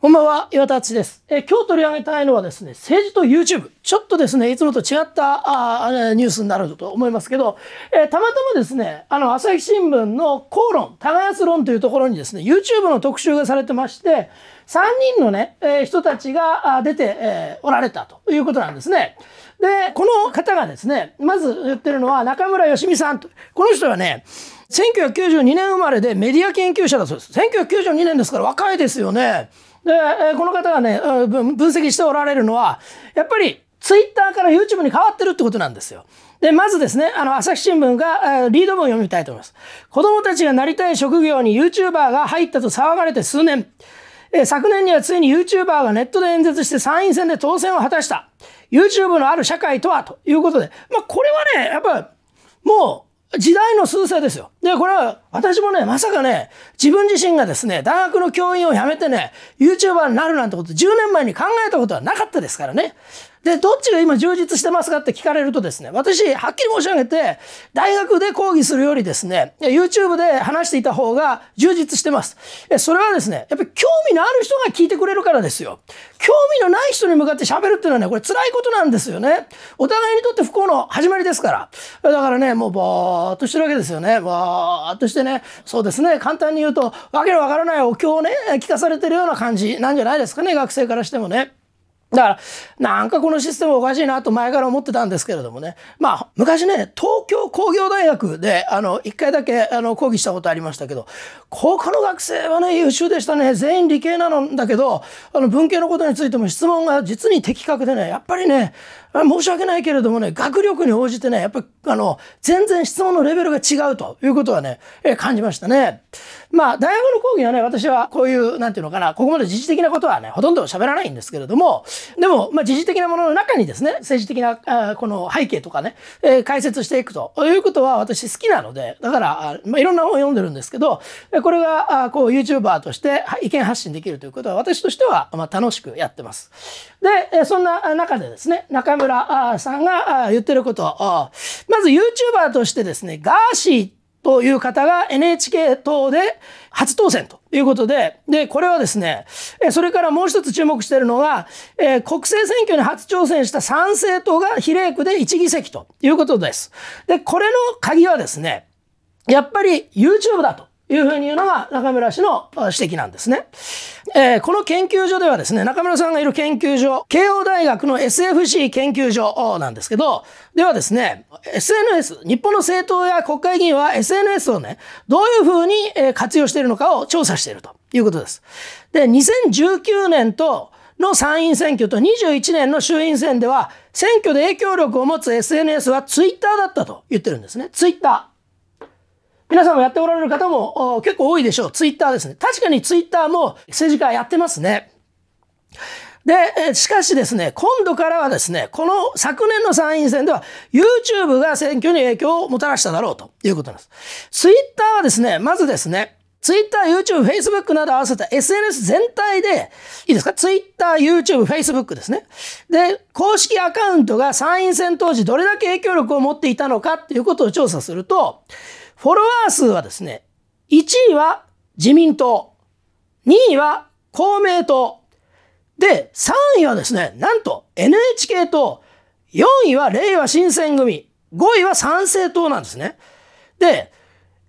こんばんは、岩田敦です。え今日取り上げたいのはですね、政治と YouTube。ちょっとですね、いつもと違ったあニュースになると思いますけど、えたまたまですね、あの、朝日新聞の口論、耕す論というところにですね、YouTube の特集がされてまして、3人のね、え人たちが出て、えおられたということなんですね。で、この方がですね、まず言ってるのは中村よしみさんと。この人はね、1992年生まれでメディア研究者だそうです。1992年ですから若いですよね。で、この方がね、分析しておられるのは、やっぱりツイッターから YouTube に変わってるってことなんですよ。で、まずですね、あの、朝日新聞が、リード文を読みたいと思います。子供たちがなりたい職業に YouTuber が入ったと騒がれて数年。え昨年にはついに YouTuber がネットで演説して参院選で当選を果たした。YouTube のある社会とはということで。まあ、これはね、やっぱ、もう、時代の数勢ですよ。で、これは私もね、まさかね、自分自身がですね、大学の教員を辞めてね、YouTuber になるなんてこと、10年前に考えたことはなかったですからね。で、どっちが今充実してますかって聞かれるとですね、私、はっきり申し上げて、大学で講義するよりですね、YouTube で話していた方が充実してます。それはですね、やっぱり興味のある人が聞いてくれるからですよ。興味のない人に向かって喋るっていうのはね、これ辛いことなんですよね。お互いにとって不幸の始まりですから。だからね、もうぼーっとしてるわけですよね。ぼーっとしてね、そうですね、簡単に言うと、わけのわからないお経をね、聞かされてるような感じなんじゃないですかね、学生からしてもね。だから、なんかこのシステムおかしいなと前から思ってたんですけれどもね。まあ、昔ね、東京工業大学で、あの、一回だけ、あの、講義したことありましたけど、高校の学生はね、優秀でしたね。全員理系なのだけど、あの、文系のことについても質問が実に的確でね、やっぱりね、申し訳ないけれどもね、学力に応じてね、やっぱり、あの、全然質問のレベルが違うということはね、感じましたね。まあ、大学の講義はね、私はこういう、なんていうのかな、ここまで時事的なことはね、ほとんど喋らないんですけれども、でも、まあ、時事的なものの中にですね、政治的な、あこの背景とかね、えー、解説していくということは私好きなので、だから、まあ、いろんな本を読んでるんですけど、これが、あこう、YouTuber として意見発信できるということは、私としては、まあ、楽しくやってます。で、そんな中でですね、中村さんが言ってること、まず YouTuber としてですね、ガーシーという方が NHK 党で初当選ということで、で、これはですね、それからもう一つ注目しているのが、えー、国政選挙に初挑戦した参政党が比例区で1議席ということです。で、これの鍵はですね、やっぱり YouTube だと。いうふうに言うのが中村氏の指摘なんですね。えー、この研究所ではですね、中村さんがいる研究所、慶応大学の SFC 研究所なんですけど、ではですね、SNS、日本の政党や国会議員は SNS をね、どういうふうに活用しているのかを調査しているということです。で、2019年と、の参院選挙と21年の衆院選では、選挙で影響力を持つ SNS はツイッターだったと言ってるんですね。ツイッター。皆さんもやっておられる方も結構多いでしょう。ツイッターですね。確かにツイッターも政治家やってますね。で、しかしですね、今度からはですね、この昨年の参院選では YouTube が選挙に影響をもたらしただろうということなんです。ツイッターはですね、まずですね、Twitter、YouTube、Facebook など合わせた SNS 全体で、いいですか ?Twitter、YouTube、Facebook ですね。で、公式アカウントが参院選当時どれだけ影響力を持っていたのかっていうことを調査すると、フォロワー数はですね、1位は自民党、2位は公明党、で、3位はですね、なんと NHK 党、4位は令和新選組、5位は参政党なんですね。で、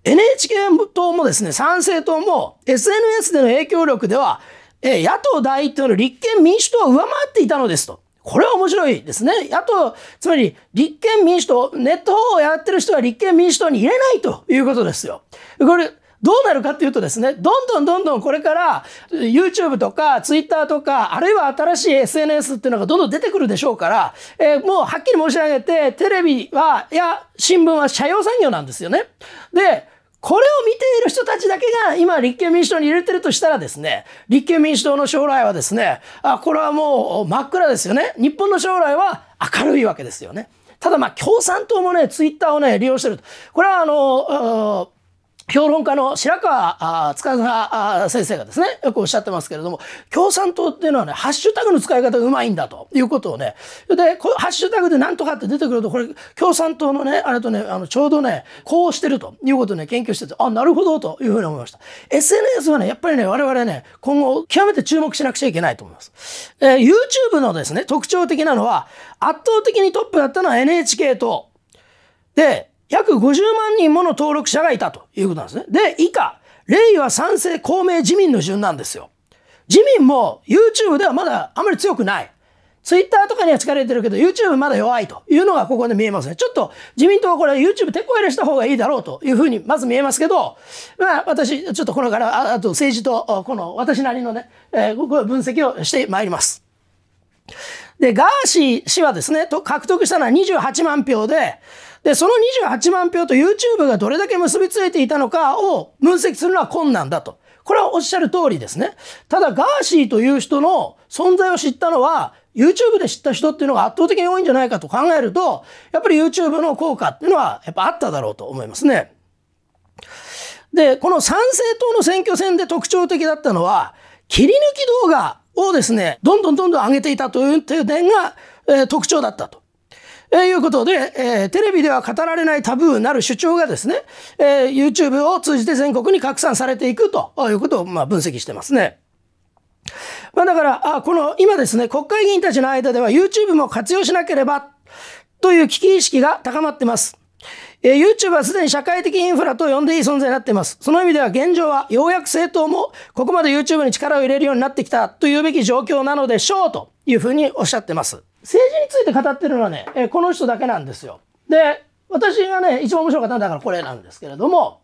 NHK 党もですね、参政党も SNS での影響力では、え野党第一党の立憲民主党を上回っていたのですと。これは面白いですね。あと、つまり、立憲民主党、ネット法をやってる人は立憲民主党に入れないということですよ。これ、どうなるかっていうとですね、どんどんどんどんこれから YouTube とか Twitter とか、あるいは新しい SNS っていうのがどんどん出てくるでしょうから、えー、もうはっきり申し上げて、テレビは、いや、新聞は社用産業なんですよね。で、これを見ている人たちだけが今立憲民主党に入れてるとしたらですね、立憲民主党の将来はですね、あ、これはもう真っ暗ですよね。日本の将来は明るいわけですよね。ただまあ共産党もね、ツイッターをね、利用してると。これはあの、評論家の白川塚先生がですね、よくおっしゃってますけれども、共産党っていうのはね、ハッシュタグの使い方がうまいんだということをね、で、ハッシュタグでなんとかって出てくると、これ、共産党のね、あれとね、あの、ちょうどね、こうしてるということをね、研究してて、あ、なるほどというふうに思いました。SNS はね、やっぱりね、我々ね、今後、極めて注目しなくちゃいけないと思います。えー、YouTube のですね、特徴的なのは、圧倒的にトップだったのは NHK 党。で、約50万人もの登録者がいたということなんですね。で、以下、イは賛成公明自民の順なんですよ。自民も YouTube ではまだあまり強くない。Twitter とかには疲れてるけど、YouTube まだ弱いというのがここで見えますね。ちょっと自民党はこれ YouTube 手こ入れした方がいいだろうというふうにまず見えますけど、まあ私、ちょっとこれからあ、あと政治と、この私なりのね、えー、分析をしてまいります。で、ガーシー氏はですね、獲得したのは28万票で、で、その28万票と YouTube がどれだけ結びついていたのかを分析するのは困難だと。これはおっしゃる通りですね。ただ、ガーシーという人の存在を知ったのは、YouTube で知った人っていうのが圧倒的に多いんじゃないかと考えると、やっぱり YouTube の効果っていうのはやっぱあっただろうと思いますね。で、この参政党の選挙戦で特徴的だったのは、切り抜き動画をですね、どんどんどんどん上げていたという点が、えー、特徴だったと。えー、いうことで、えー、テレビでは語られないタブーなる主張がですね、えー、YouTube を通じて全国に拡散されていくということを、まあ、分析してますね。まあ、だから、あこの今ですね、国会議員たちの間では YouTube も活用しなければという危機意識が高まってます。えー、YouTube はすでに社会的インフラと呼んでいい存在になっています。その意味では現状はようやく政党もここまで YouTube に力を入れるようになってきたというべき状況なのでしょうというふうにおっしゃってます。政治について語ってるのはね、えこの人だけなんですよ。で、私がね、一番面白かったのはだからこれなんですけれども、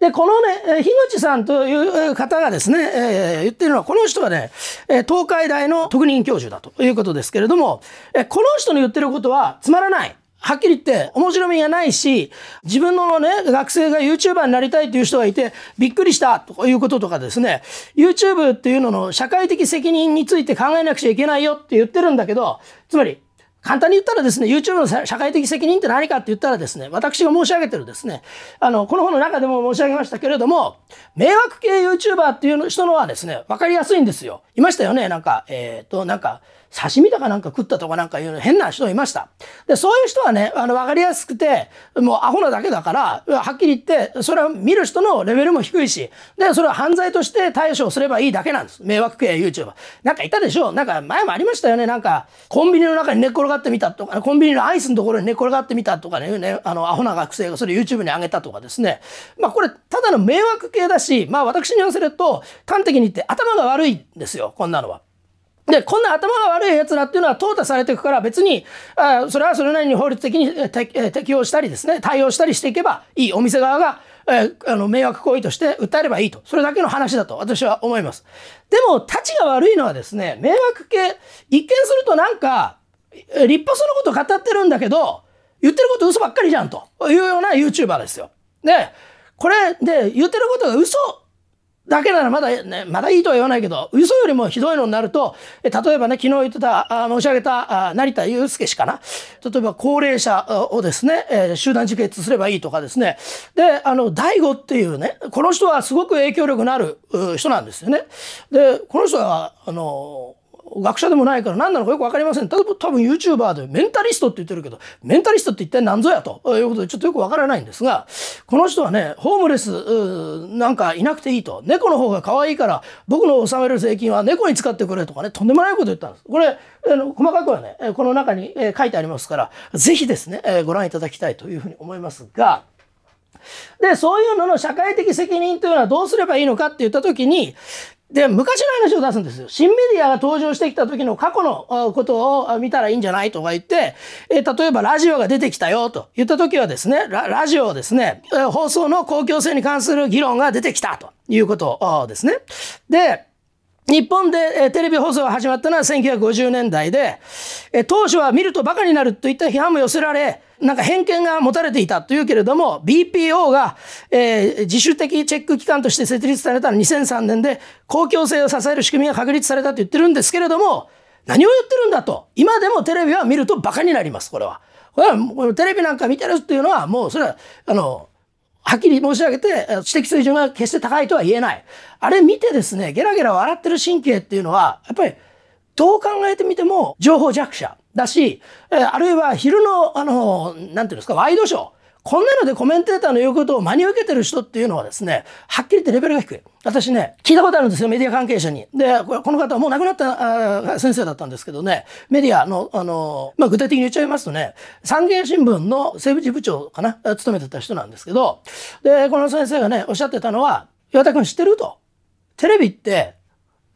で、このね、樋口さんという方がですね、えー、言ってるのは、この人はね、え東海大の特任教授だということですけれども、えこの人の言ってることはつまらない。はっきり言って、面白みがないし、自分のね、学生が YouTuber になりたいという人がいて、びっくりしたということとかですね、YouTube っていうのの社会的責任について考えなくちゃいけないよって言ってるんだけど、つまり、簡単に言ったらですね、YouTube の社会的責任って何かって言ったらですね、私が申し上げてるですね、あの、この本の中でも申し上げましたけれども、迷惑系 YouTuber っていう人のはですね、わかりやすいんですよ。いましたよね、なんか、えっ、ー、と、なんか、刺身だかなんか食ったとかなんかいう変な人いました。で、そういう人はね、あの、わかりやすくて、もうアホなだけだから、はっきり言って、それは見る人のレベルも低いし、で、それは犯罪として対処すればいいだけなんです。迷惑系 YouTuber。なんかいたでしょなんか前もありましたよね。なんか、コンビニの中に寝っ転がってみたとか、コンビニのアイスのところに寝っ転がってみたとかね、あの、アホな学生がそれ YouTube に上げたとかですね。まあこれ、ただの迷惑系だし、まあ私に言わせると、端的に言って頭が悪いんですよ、こんなのは。で、こんな頭が悪い奴らっていうのは淘汰されていくから別に、あそれはそれなりに法律的に適用したりですね、対応したりしていけばいい。お店側が、えあの、迷惑行為として訴えればいいと。それだけの話だと私は思います。でも、たちが悪いのはですね、迷惑系、一見するとなんか、立派そうなこと語ってるんだけど、言ってること嘘ばっかりじゃんというような YouTuber ですよ。で、これで言ってることが嘘だけならまだ、ね、まだいいとは言わないけど、嘘よりもひどいのになると、え例えばね、昨日言ってた、あ申し上げた、あ成田祐介氏かな。例えば高齢者をですね、え集団自決すればいいとかですね。で、あの、大悟っていうね、この人はすごく影響力のある人なんですよね。で、この人は、あの、学者でもないから何なのかよく分かりません。たぶん多分 YouTuber でメンタリストって言ってるけど、メンタリストって一体何ぞやということでちょっとよくわからないんですが、この人はね、ホームレスなんかいなくていいと、猫の方が可愛いから僕の納める税金は猫に使ってくれとかね、とんでもないこと言ったんです。これ、あの細かくはね、この中に書いてありますから、ぜひですね、ご覧いただきたいというふうに思いますが、で、そういうのの社会的責任というのはどうすればいいのかって言った時に、で、昔の話を出すんですよ。新メディアが登場してきた時の過去のことを見たらいいんじゃないとか言って、え例えばラジオが出てきたよと言った時はですね、ラジオですね、放送の公共性に関する議論が出てきたということですね。で、日本で、えテレビ放送が始まったのは1950年代で、え当初は見るとバカになるといった批判も寄せられ、なんか偏見が持たれていたというけれども、BPO が、えー、自主的チェック機関として設立されたのは2003年で、公共性を支える仕組みが確立されたと言ってるんですけれども、何を言ってるんだと。今でもテレビは見ると馬鹿になります、これは。これは、テレビなんか見てるっていうのは、もうそれは、あの、はっきり申し上げて、知的水準が決して高いとは言えない。あれ見てですね、ゲラゲラ笑ってる神経っていうのは、やっぱり、どう考えてみても、情報弱者。だし、えー、あるいは昼の、あの、なんていうんですか、ワイドショー。こんなのでコメンテーターの言うことを真に受けてる人っていうのはですね、はっきり言ってレベルが低い。私ね、聞いたことあるんですよ、メディア関係者に。で、この方はもう亡くなった先生だったんですけどね、メディアの、あの、まあ、具体的に言っちゃいますとね、産経新聞の政治部長かな、勤めてた人なんですけど、で、この先生がね、おっしゃってたのは、岩田君知ってると。テレビって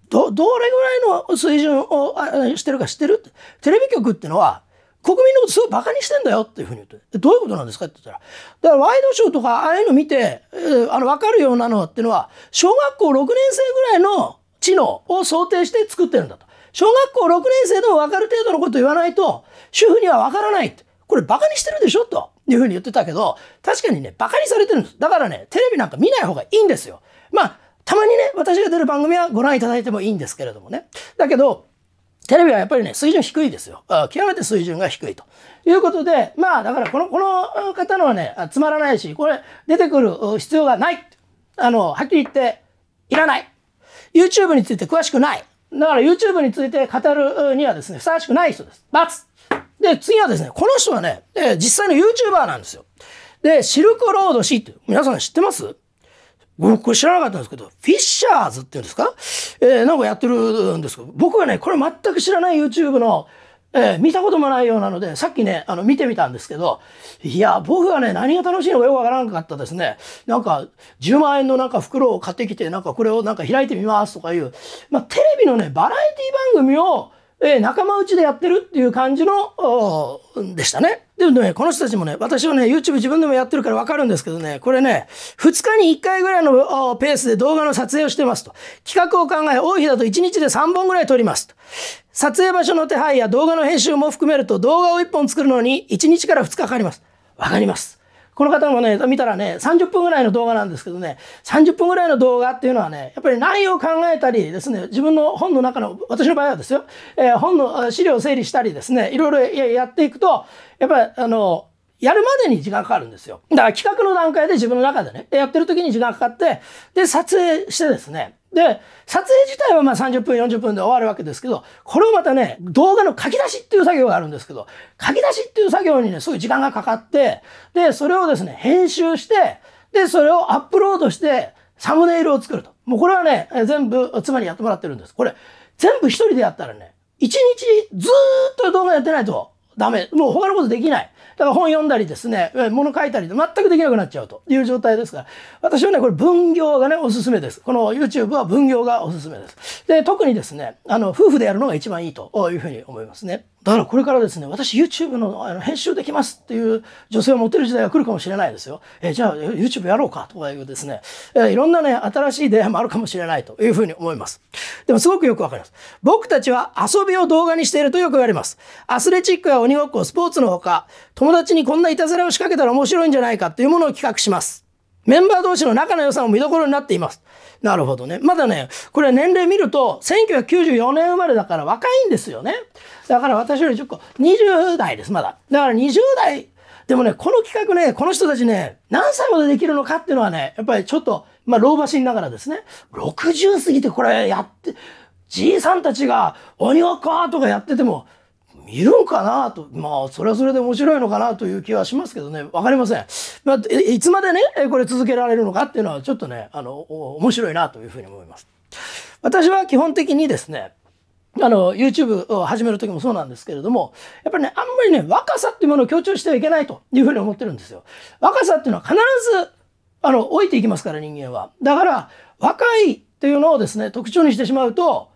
ど、どれぐらいの水準をしてるか知ってるテレビ局ってのは、国民のことすごい馬鹿にしてんだよっていうふうに言って、どういうことなんですかって言ったら、だからワイドショーとかああいうの見て、えー、あの、わかるようなのっていうのは、小学校6年生ぐらいの知能を想定して作ってるんだと。小学校6年生でもわかる程度のことを言わないと、主婦にはわからないって。これ馬鹿にしてるでしょというふうに言ってたけど、確かにね、馬鹿にされてるんです。だからね、テレビなんか見ない方がいいんですよ。まあ、たまにね、私が出る番組はご覧いただいてもいいんですけれどもね。だけど、テレビはやっぱりね、水準低いですよ。極めて水準が低いと。いうことで、まあ、だからこの、この方のはね、つまらないし、これ、出てくる必要がない。あの、はっきり言って、いらない。YouTube について詳しくない。だから YouTube について語るにはですね、ふさわしくない人です。×。で、次はですね、この人はね、実際の YouTuber なんですよ。で、シルクロード C って、皆さん知ってます僕知らなかったんですけど、フィッシャーズっていうんですかえー、なんかやってるんですけど、僕はね、これ全く知らない YouTube の、えー、見たこともないようなので、さっきね、あの、見てみたんですけど、いや、僕はね、何が楽しいのかよくわからなかったですね。なんか、10万円のなんか袋を買ってきて、なんかこれをなんか開いてみますとかいう、まあ、テレビのね、バラエティ番組を、えー、仲間内でやってるっていう感じの、でしたね。でもね、この人たちもね、私はね、YouTube 自分でもやってるからわかるんですけどね、これね、2日に1回ぐらいのペースで動画の撮影をしてますと。企画を考え、多い日だと1日で3本ぐらい撮りますと。撮影場所の手配や動画の編集も含めると動画を1本作るのに1日から2日かかります。わかります。この方もね、見たらね、30分ぐらいの動画なんですけどね、30分ぐらいの動画っていうのはね、やっぱり内容を考えたりですね、自分の本の中の、私の場合はですよ、えー、本の資料を整理したりですね、いろいろやっていくと、やっぱり、あの、やるまでに時間かかるんですよ。だから企画の段階で自分の中でね、やってる時に時間かかって、で、撮影してですね、で、撮影自体はまあ30分、40分で終わるわけですけど、これをまたね、動画の書き出しっていう作業があるんですけど、書き出しっていう作業にね、すごい時間がかかって、で、それをですね、編集して、で、それをアップロードして、サムネイルを作ると。もうこれはね、全部、妻にやってもらってるんです。これ、全部一人でやったらね、一日ずーっと動画やってないとダメ。もう他のことできない。から本読んだりですね、物書いたりで全くできなくなっちゃうという状態ですから、私はね、これ分業がね、おすすめです。この YouTube は分業がおすすめです。で、特にですね、あの、夫婦でやるのが一番いいというふうに思いますね。だからこれからですね、私 YouTube のあの編集できますっていう女性を持ってる時代が来るかもしれないですよ。えじゃあ YouTube やろうかとかいうですね、えいろんなね、新しい出会いもあるかもしれないというふうに思います。でもすごくよくわかります。僕たちは遊びを動画にしているとよく言われます。アスレチックや鬼ごっこ、スポーツのほか、友達にこんないたずらを仕掛けたら面白いんじゃないかというものを企画します。メンバー同士の仲の良さも見どころになっています。なるほどね。まだね、これ年齢見ると、1994年生まれだから若いんですよね。だから私より10個、20代です、まだ。だから20代でもね、この企画ね、この人たちね、何歳までできるのかっていうのはね、やっぱりちょっと、まあ、老婆心ながらですね、60過ぎてこれやって、じいさんたちが、鬼ごっことかやってても、見るんかなと、まあ、それはそれで面白いのかなという気はしますけどね、わかりません。まあ、いつまでね、これ続けられるのかっていうのは、ちょっとね、あの、面白いなというふうに思います。私は基本的にですね、あの、YouTube を始める時もそうなんですけれども、やっぱりね、あんまりね、若さっていうものを強調してはいけないというふうに思ってるんですよ。若さっていうのは必ず、あの、老いていきますから、人間は。だから、若いっていうのをですね、特徴にしてしまうと、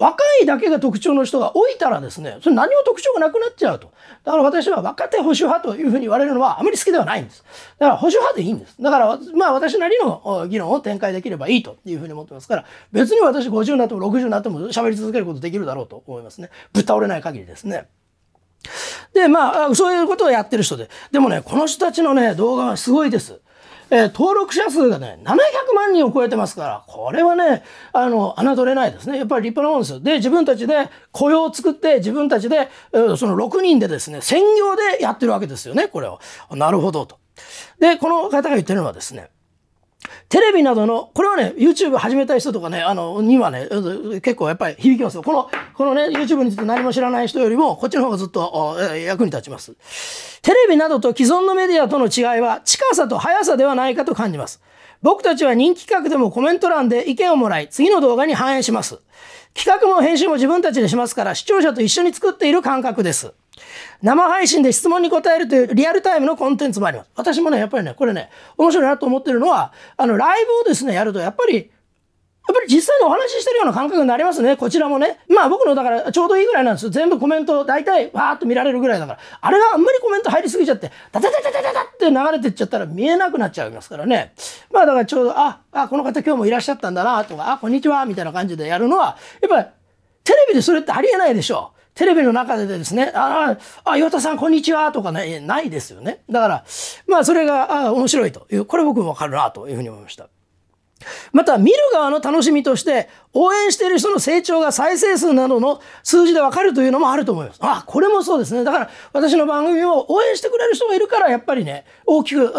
若いだけが特徴の人が多いたらですね、それ何も特徴がなくなっちゃうと。だから私は若手保守派というふうに言われるのはあまり好きではないんです。だから保守派でいいんです。だから、まあ私なりの議論を展開できればいいというふうに思ってますから、別に私50になっても60になっても喋り続けることできるだろうと思いますね。ぶっ倒れない限りですね。で、まあ、そういうことをやってる人で。でもね、この人たちのね、動画はすごいです。えー、登録者数がね、700万人を超えてますから、これはね、あの、侮れないですね。やっぱり立派なもんですよ。で、自分たちで雇用を作って、自分たちで、えー、その6人でですね、専業でやってるわけですよね、これを。なるほどと。で、この方が言ってるのはですね、テレビなどの、これはね、YouTube 始めたい人とかね、あの、にはね、結構やっぱり響きますよ。この、このね、YouTube について何も知らない人よりも、こっちの方がずっと役に立ちます。テレビなどと既存のメディアとの違いは、近さと速さではないかと感じます。僕たちは人気企画でもコメント欄で意見をもらい、次の動画に反映します。企画も編集も自分たちでしますから、視聴者と一緒に作っている感覚です。生配信で質問に答えるというリアルタイムのコンテンツもあります。私もね、やっぱりね、これね、面白いなと思ってるのは、あの、ライブをですね、やると、やっぱり、やっぱり実際にお話ししてるような感覚になりますね。こちらもね。まあ僕のだからちょうどいいぐらいなんですよ。全部コメント大体わーっと見られるぐらいだから。あれがあんまりコメント入りすぎちゃって、タタタタタタタって流れてっちゃったら見えなくなっちゃいますからね。まあだからちょうど、あ、あ、この方今日もいらっしゃったんだなとか、あ、こんにちはみたいな感じでやるのは、やっぱりテレビでそれってありえないでしょ。テレビの中でですね、ああ、岩田さんこんにちはとかね、ないですよね。だから、まあそれが、あ面白いという、これ僕もわかるなというふうに思いました。また、見る側の楽しみとして、応援している人の成長が再生数などの数字でわかるというのもあると思います。あ、これもそうですね。だから、私の番組を応援してくれる人がいるから、やっぱりね、大きく、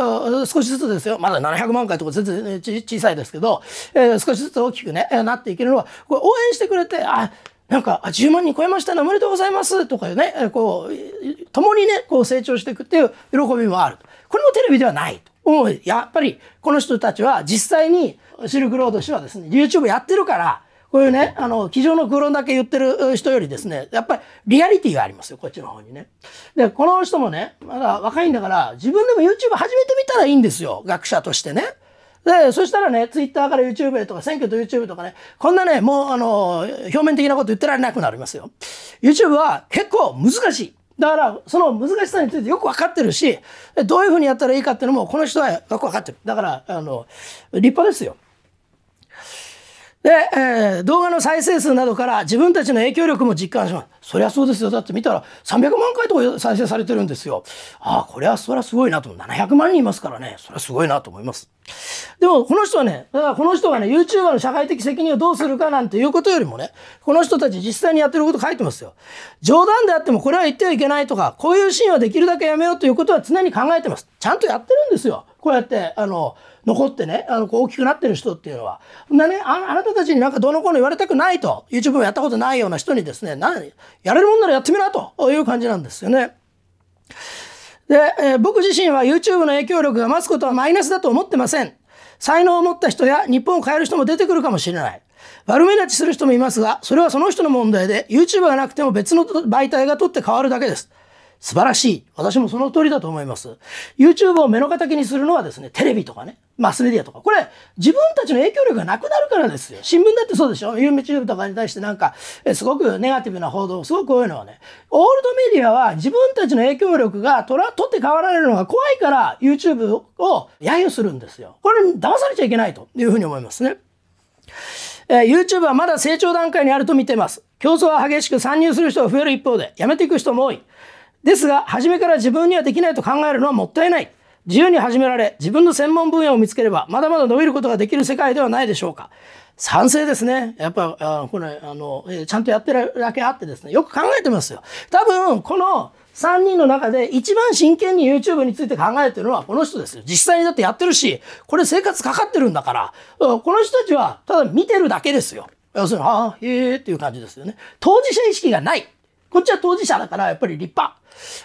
少しずつですよ。まだ700万回とか全然、小さいですけど、えー、少しずつ大きくね、なっていけるのは、これ応援してくれて、あ、なんか、10万人超えましたね、おめでとうございますとかね、こう、共にね、こう成長していくっていう喜びもあるこれもテレビではないと。思う。やっぱり、この人たちは実際にシルクロード氏はですね、YouTube やってるから、こういうね、あの、机上の空論だけ言ってる人よりですね、やっぱりリアリティがありますよ、こっちの方にね。で、この人もね、まだ若いんだから、自分でも YouTube 始めてみたらいいんですよ、学者としてね。で、そしたらね、ツイッターから YouTube へとか、選挙と YouTube とかね、こんなね、もうあの、表面的なこと言ってられなくなりますよ。YouTube は結構難しい。だから、その難しさについてよく分かってるし、どういうふうにやったらいいかっていうのも、この人はよく分かってる。だから、あの、立派ですよ。で、えー、動画の再生数などから自分たちの影響力も実感します。そりゃそうですよ。だって見たら300万回とか再生されてるんですよ。ああ、これはそりゃすごいなと。700万人いますからね。そりゃすごいなと思います。でも、この人はね、だからこの人がね、YouTuber の社会的責任をどうするかなんていうことよりもね、この人たち実際にやってること書いてますよ。冗談であってもこれは言ってはいけないとか、こういうシーンはできるだけやめようということは常に考えてます。ちゃんとやってるんですよ。こうやって、あの、残ってね、あの、こう大きくなってる人っていうのは。なねあ、あなたたちになんかどの子の言われたくないと、YouTube をやったことないような人にですね、な、やれるもんならやってみなという感じなんですよね。で、えー、僕自身は YouTube の影響力が増すことはマイナスだと思ってません。才能を持った人や日本を変える人も出てくるかもしれない。悪目立ちする人もいますが、それはその人の問題で、y o u t u b e がなくても別の媒体が取って変わるだけです。素晴らしい。私もその通りだと思います。YouTube を目の敵にするのはですね、テレビとかね、マスメディアとか。これ、自分たちの影響力がなくなるからですよ。新聞だってそうでしょ ?YouTube とかに対してなんか、すごくネガティブな報道、すごく多いのはね。オールドメディアは自分たちの影響力が取ら取って代わられるのが怖いから、YouTube を揶揄するんですよ。これ、騙されちゃいけないというふうに思いますね。えー、YouTube はまだ成長段階にあると見てます。競争は激しく参入する人が増える一方で、やめていく人も多い。ですが、初めから自分にはできないと考えるのはもったいない。自由に始められ、自分の専門分野を見つければ、まだまだ伸びることができる世界ではないでしょうか。賛成ですね。やっぱ、あこれ、あの、ちゃんとやってるだけあってですね、よく考えてますよ。多分、この3人の中で一番真剣に YouTube について考えてるのはこの人ですよ。実際にだってやってるし、これ生活かかってるんだから、この人たちはただ見てるだけですよ。要するに、ああ、へえっていう感じですよね。当事者意識がない。こっちは当事者だから、やっぱり立派。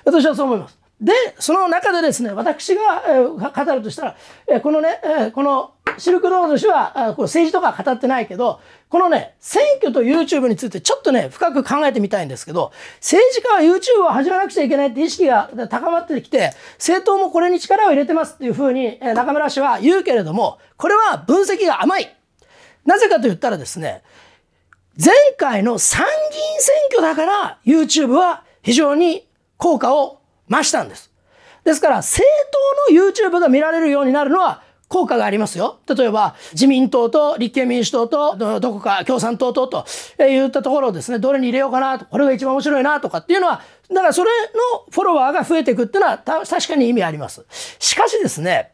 私はそう思います。で、その中でですね、私が、えー、語るとしたら、えー、このね、えー、このシルクロード氏は、あこ政治とか語ってないけど、このね、選挙と YouTube についてちょっとね、深く考えてみたいんですけど、政治家は YouTube を始めなくちゃいけないって意識が高まってきて、政党もこれに力を入れてますっていうふうに、え中村氏は言うけれども、これは分析が甘い。なぜかと言ったらですね、前回の参議院選挙だから YouTube は非常に効果を増したんです。ですから、政党の YouTube が見られるようになるのは効果がありますよ。例えば、自民党と立憲民主党と、どこか共産党と、と言ったところをですね、どれに入れようかなと、これが一番面白いなとかっていうのは、だからそれのフォロワーが増えていくっていうのは、確かに意味あります。しかしですね、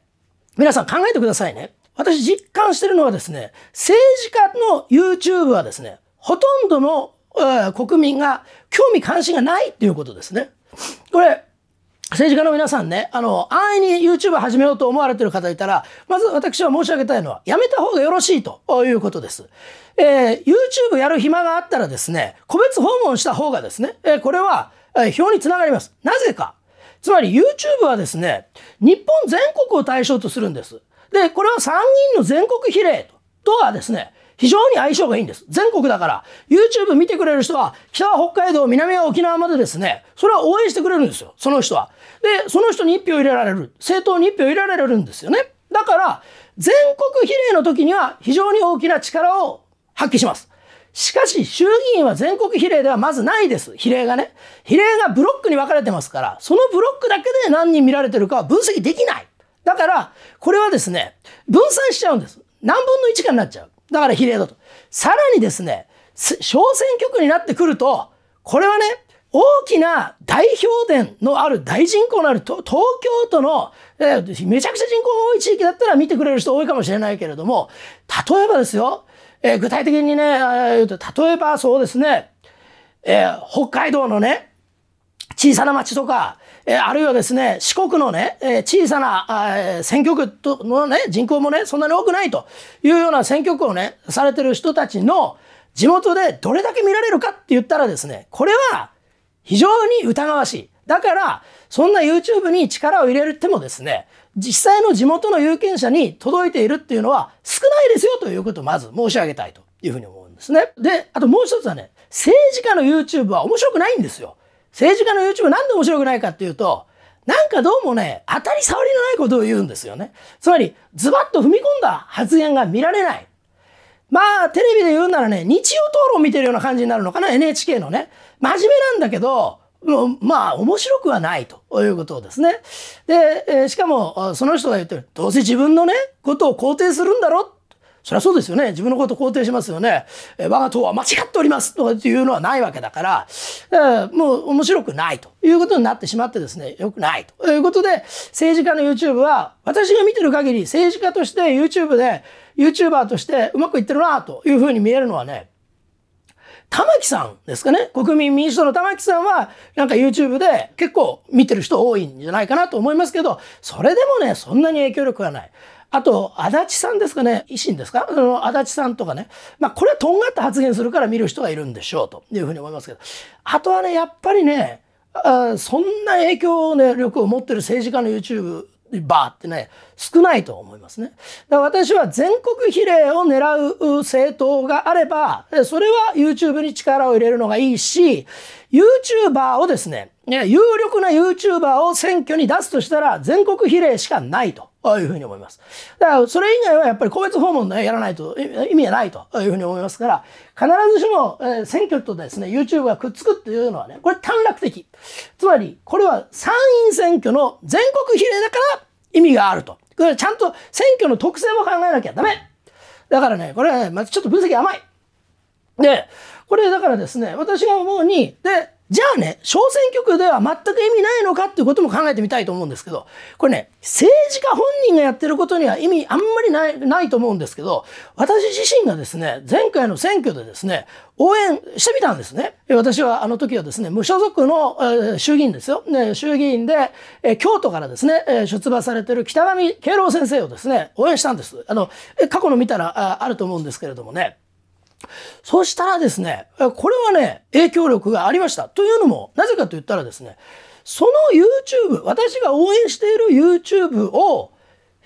皆さん考えてくださいね。私実感してるのはですね、政治家の YouTube はですね、ほとんどの、え国民が興味関心がないっていうことですね。これ、政治家の皆さんね、あの、安易に YouTube 始めようと思われてる方いたら、まず私は申し上げたいのは、やめた方がよろしいということです。えー、YouTube やる暇があったらですね、個別訪問した方がですね、えー、これは、えー、表につながります。なぜか。つまり YouTube はですね、日本全国を対象とするんです。で、これは参議院の全国比例とはですね、非常に相性がいいんです。全国だから、YouTube 見てくれる人は、北は北海道、南は沖縄までですね、それは応援してくれるんですよ、その人は。で、その人に一票入れられる。政党に一票入れられるんですよね。だから、全国比例の時には非常に大きな力を発揮します。しかし、衆議院は全国比例ではまずないです。比例がね。比例がブロックに分かれてますから、そのブロックだけで何人見られてるかは分析できない。だから、これはですね、分散しちゃうんです。何分の1かになっちゃう。だから比例だと。さらにですね、小選挙区になってくると、これはね、大きな代表殿のある大人口のある東京都の、えめちゃくちゃ人口が多い地域だったら見てくれる人多いかもしれないけれども、例えばですよ、えー、具体的にね、例えばそうですね、えー、北海道のね、小さな町とか、えあるいはですね、四国のね、え小さな、え選挙区とのね、人口もね、そんなに多くないというような選挙区をね、されてる人たちの地元でどれだけ見られるかって言ったらですね、これは非常に疑わしい。だから、そんな YouTube に力を入れてもですね、実際の地元の有権者に届いているっていうのは少ないですよということをまず申し上げたいというふうに思うんですね。で、あともう一つはね、政治家の YouTube は面白くないんですよ。政治家の YouTube なんで面白くないかっていうと、なんかどうもね、当たり障りのないことを言うんですよね。つまり、ズバッと踏み込んだ発言が見られない。まあ、テレビで言うならね、日曜討論見てるような感じになるのかな、NHK のね。真面目なんだけど、まあ、面白くはないということですね。で、しかも、その人が言ってる、どうせ自分のね、ことを肯定するんだろそりゃそうですよね。自分のこと肯定しますよね。え我が党は間違っておりますとかっていうのはないわけだから、えー、もう面白くないということになってしまってですね、良くないということで、政治家の YouTube は、私が見てる限り政治家として YouTube で、YouTuber としてうまくいってるなというふうに見えるのはね、玉木さんですかね。国民民主党の玉木さんは、なんか YouTube で結構見てる人多いんじゃないかなと思いますけど、それでもね、そんなに影響力がない。あと、足立さんですかね、維新ですかあの、足立さんとかね。まあ、これはとんがった発言するから見る人がいるんでしょう、というふうに思いますけど。あとはね、やっぱりね、あそんな影響力を持ってる政治家の YouTube バーってね、少ないと思いますね。だから私は全国比例を狙う政党があれば、それは YouTube に力を入れるのがいいし、YouTuber をですね、有力な YouTuber を選挙に出すとしたら全国比例しかないと。ああいうふうに思います。だから、それ以外はやっぱり個別訪問ね、やらないと意味がないというふうに思いますから、必ずしも、えー、選挙とですね、YouTube がくっつくっていうのはね、これ短絡的。つまり、これは参院選挙の全国比例だから意味があると。これちゃんと選挙の特性も考えなきゃダメ。だからね、これはね、まずちょっと分析甘い。で、これだからですね、私が思うに、で、じゃあね、小選挙区では全く意味ないのかっていうことも考えてみたいと思うんですけど、これね、政治家本人がやってることには意味あんまりないないと思うんですけど、私自身がですね、前回の選挙でですね、応援してみたんですね。私はあの時はですね、無所属の、えー、衆議院ですよ。ね、衆議院で、えー、京都からですね、えー、出馬されてる北上慶老先生をですね、応援したんです。あの、過去の見たらああると思うんですけれどもね。そしたらですね、これはね、影響力がありました。というのも、なぜかと言ったらですね、その YouTube、私が応援している YouTube を、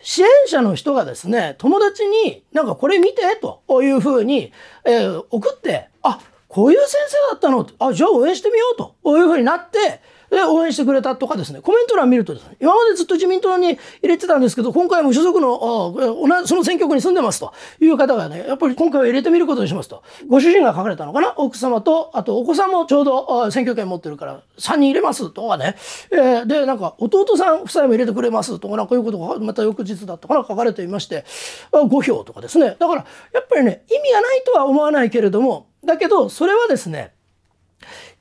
支援者の人がですね、友達になんかこれ見てというふうに、えー、送って、あ、こういう先生だったのあ、じゃあ応援してみようというふうになって、で応援してくれたとかですね、コメント欄見るとですね、今までずっと自民党に入れてたんですけど、今回無所属の、その選挙区に住んでますという方がね、やっぱり今回は入れてみることにしますと。ご主人が書かれたのかな奥様と、あとお子さんもちょうど選挙権持ってるから3人入れますとかね。えー、で、なんか弟さん夫妻も入れてくれますとか、なんかいうことがまた翌日だったかな書かれていまして、5票とかですね。だから、やっぱりね、意味がないとは思わないけれども、だけど、それはですね、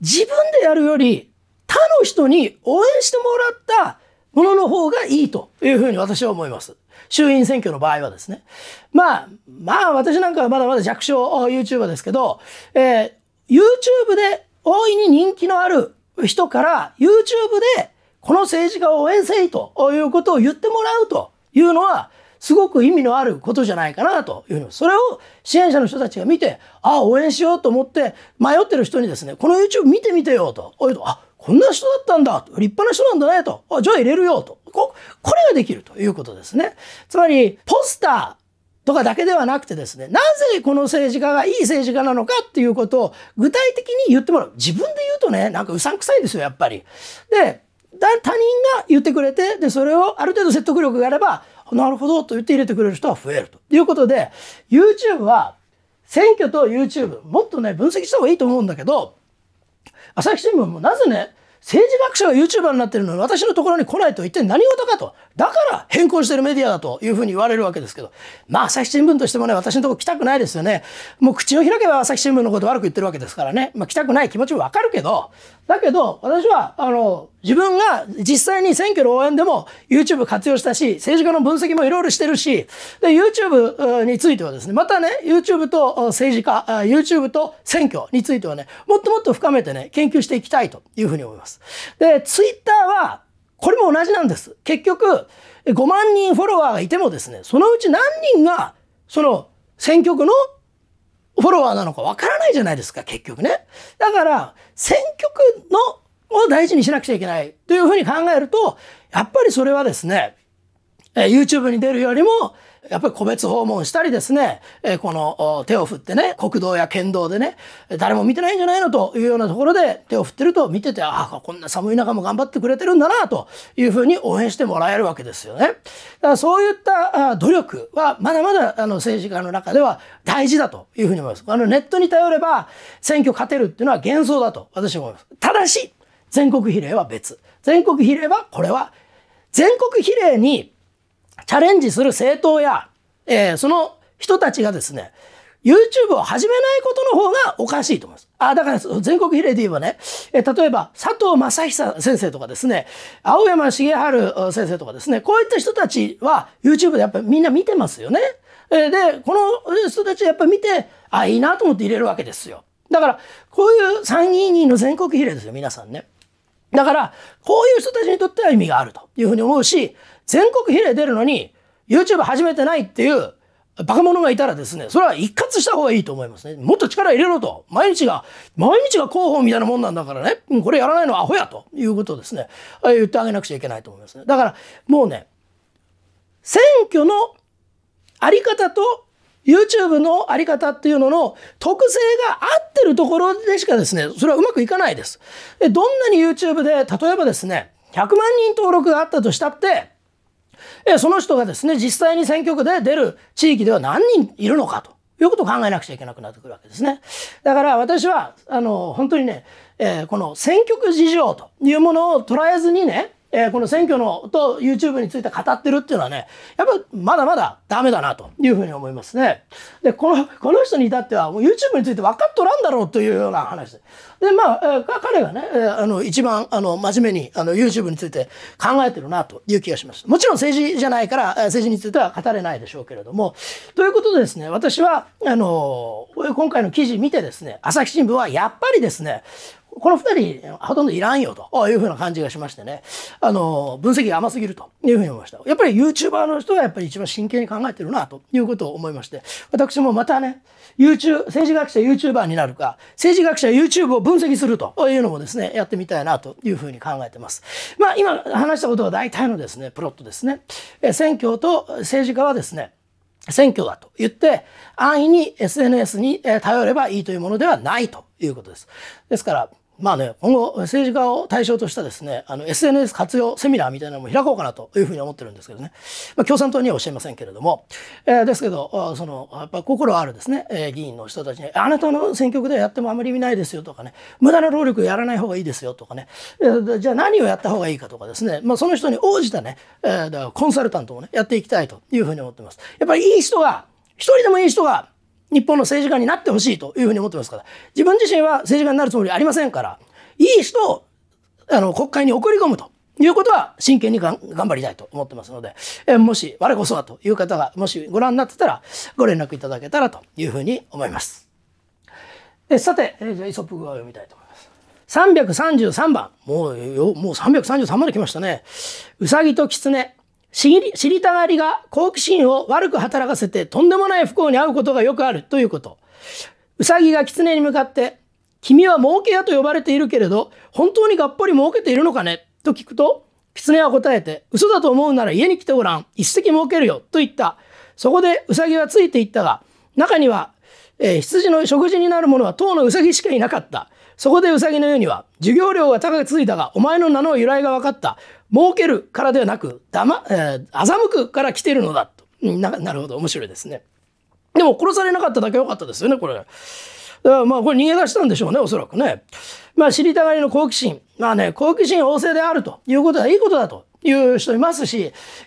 自分でやるより、他の人に応援してもらったものの方がいいというふうに私は思います。衆院選挙の場合はですね。まあ、まあ私なんかはまだまだ弱小 YouTuber ですけど、えー、YouTube で大いに人気のある人から YouTube でこの政治家を応援せいということを言ってもらうというのはすごく意味のあることじゃないかなというふうに。それを支援者の人たちが見て、ああ、応援しようと思って迷ってる人にですね、この YouTube 見てみてよと。あこんな人だったんだと、立派な人なんだねと、あじゃあ入れるよとこ、これができるということですね。つまり、ポスター、とかだけではなくてですね、なぜこの政治家がいい政治家なのかっていうことを具体的に言ってもらう。自分で言うとね、なんかうさんくさいんですよ、やっぱり。で、他人が言ってくれて、で、それをある程度説得力があれば、なるほどと言って入れてくれる人は増えるということで、YouTube は選挙と YouTube、もっとね、分析した方がいいと思うんだけど、朝日新聞もなぜね、政治学者が YouTuber になってるのに私のところに来ないと一体何事かと。だから変更してるメディアだというふうに言われるわけですけど。まあ朝日新聞としてもね、私のとこ来たくないですよね。もう口を開けば朝日新聞のこと悪く言ってるわけですからね。まあ来たくない気持ちもわかるけど、だけど私は、あの、自分が実際に選挙の応援でも YouTube 活用したし、政治家の分析もいろいろしてるし、で、YouTube についてはですね、またね、YouTube と政治家、YouTube と選挙についてはね、もっともっと深めてね、研究していきたいというふうに思います。。で、ツイッターは、これも同じなんです。結局、5万人フォロワーがいてもですね、そのうち何人が、その選挙区のフォロワーなのかわからないじゃないですか、結局ね。だから、選挙区のを大事にしなくちゃいけないというふうに考えると、やっぱりそれはですね、え YouTube に出るよりも、やっぱり個別訪問したりですね、えこの手を振ってね、国道や県道でね、誰も見てないんじゃないのというようなところで手を振ってると見てて、ああ、こんな寒い中も頑張ってくれてるんだなというふうに応援してもらえるわけですよね。だからそういった努力はまだまだあの政治家の中では大事だというふうに思います。あのネットに頼れば選挙勝てるっていうのは幻想だと私は思います。ただし、全国比例は別。全国比例はこれは全国比例にチャレンジする政党や、えー、その人たちがですね、YouTube を始めないことの方がおかしいと思います。あ、だから全国比例で言えばね、え例えば佐藤正久先生とかですね、青山茂春先生とかですね、こういった人たちは YouTube でやっぱりみんな見てますよね。えで、この人たちやっぱり見て、あ、いいなと思って入れるわけですよ。だから、こういう参議院の全国比例ですよ、皆さんね。だから、こういう人たちにとっては意味があるというふうに思うし、全国比例出るのに YouTube 始めてないっていうバカ者がいたらですね、それは一括した方がいいと思いますね。もっと力入れろと。毎日が、毎日が広報みたいなもんなんだからね、これやらないのはアホやということをですね、言ってあげなくちゃいけないと思いますね。だからもうね、選挙のあり方と YouTube のあり方っていうのの特性が合ってるところでしかですね、それはうまくいかないです。でどんなに YouTube で、例えばですね、100万人登録があったとしたって、えその人がですね実際に選挙区で出る地域では何人いるのかということを考えなくちゃいけなくなってくるわけですね。だから私はあの本当にね、えー、この選挙区事情というものを捉えずにねえー、この選挙のと YouTube について語ってるっていうのはね、やっぱまだまだダメだなというふうに思いますね。で、この、この人に至ってはもう YouTube について分かっとらんだろうというような話で。で、まあ、えー、彼がね、えー、あの、一番、あの、真面目に、あの、YouTube について考えてるなという気がします。もちろん政治じゃないから、政治については語れないでしょうけれども、ということでですね、私は、あの、今回の記事見てですね、朝日新聞はやっぱりですね、この二人ほとんどいらんよというふうな感じがしましてね、あの、分析が甘すぎるというふうに思いました。やっぱり YouTuber の人がやっぱり一番真剣に考えてるなということを思いまして、私もまたね、YouTube、政治学者 YouTuber になるか、政治学者 YouTube を分析するというのもですね、やってみたいなというふうに考えてます。まあ今話したことは大体のですね、プロットですね。え選挙と政治家はですね、選挙だと言って、安易に SNS に頼ればいいというものではないということです。ですから、まあね、今後政治家を対象としたですね、あの SNS 活用セミナーみたいなのも開こうかなというふうに思ってるんですけどね、まあ、共産党には教えませんけれども、えー、ですけど、その、やっぱ心あるですね、えー、議員の人たちに、あなたの選挙区ではやってもあまり意味ないですよとかね、無駄な労力やらない方がいいですよとかね、えー、じゃあ何をやった方がいいかとかですね、まあ、その人に応じたね、えー、コンサルタントをね、やっていきたいというふうに思ってます。やっぱりいい人が、一人でもいい人が、日本の政治家になってほしいというふうに思ってますから、自分自身は政治家になるつもりありませんから、いい人をあの国会に送り込むということは真剣に頑張りたいと思ってますので、えもし我こそはという方がもしご覧になってたらご連絡いただけたらというふうに思います。えさて、えじゃイソップ具合を読みたいと思います。333番。もう、もう333まで来ましたね。うさぎときつね。知り知りたがりが好奇心を悪く働かせてとんでもない不幸に遭うことがよくあるということ。うさぎが狐に向かって、君は儲け屋と呼ばれているけれど、本当にがっぽり儲けているのかねと聞くと、狐は答えて、嘘だと思うなら家に来てごらん。一石儲けるよ。と言った。そこでうさぎはついていったが、中には、えー、羊の食事になるものは当のうさぎしかいなかった。そこでウサギのようには、授業料が高くついたが、お前の名の由来が分かった。儲けるからではなく、だま、えー、欺くから来てるのだ。とななるほど、面白いですね。でも殺されなかっただけ良かったですよね、これ。だからまあ、これ逃げ出したんでしょうね、おそらくね。まあ、知りたがりの好奇心。まあね、好奇心旺盛であるということはいいことだと。いう人いますし、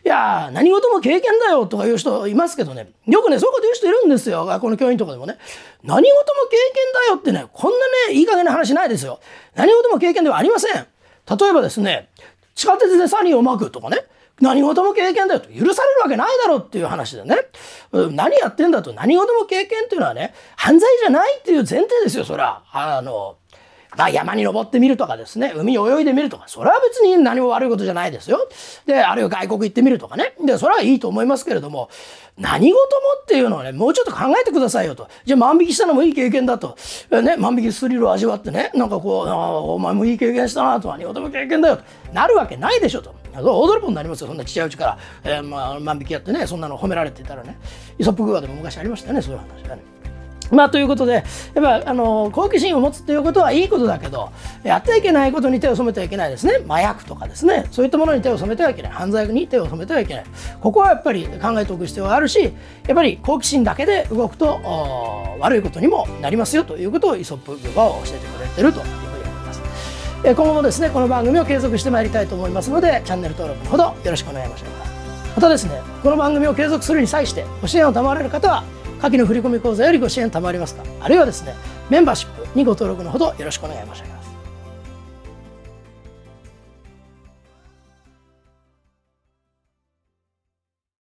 いや、何事も経験だよとかいう人いますけどね、よくね、そういうこと言う人いるんですよ、学校の教員とかでもね。何事も経験だよってね、こんなね、いい加減な話ないですよ。何事も経験ではありません。例えばですね、地下鉄でサニーを巻くとかね、何事も経験だよと許されるわけないだろうっていう話でね、何やってんだと、何事も経験っていうのはね、犯罪じゃないっていう前提ですよ、そら。あの、あ山に登ってみるとかですね、海に泳いでみるとか、それは別に何も悪いことじゃないですよ。で、あるいは外国行ってみるとかね。で、それはいいと思いますけれども、何事もっていうのはね、もうちょっと考えてくださいよと。じゃあ万引きしたのもいい経験だと。ね、万引きスリルを味わってね、なんかこう、お前もいい経験したなと、何事も経験だよと。なるわけないでしょと。踊泥棒になりますよ、そんなちっちゃいうちから、えー、まあ、万引きやってね、そんなの褒められてたらね。イソップグアでも昔ありましたね、そういう話がね。まあ、ということで、やっぱあの好奇心を持つということはいいことだけど、やってはいけないことに手を染めてはいけないですね、麻薬とかですね、そういったものに手を染めてはいけない、犯罪に手を染めてはいけない、ここはやっぱり考えておく必要があるし、やっぱり好奇心だけで動くと悪いことにもなりますよということをイソップ漁場は教えてくれてるというふうに思います。今後もですね、この番組を継続してまいりたいと思いますので、チャンネル登録のほどよろしくお願い申し上げます。またですね、この番組を継続するに際して、ご支援を賜れる方は、下記の振込口座よりご支援賜りますかあるいはですねメンバーシップにご登録のほどよろしくお願い申し上げます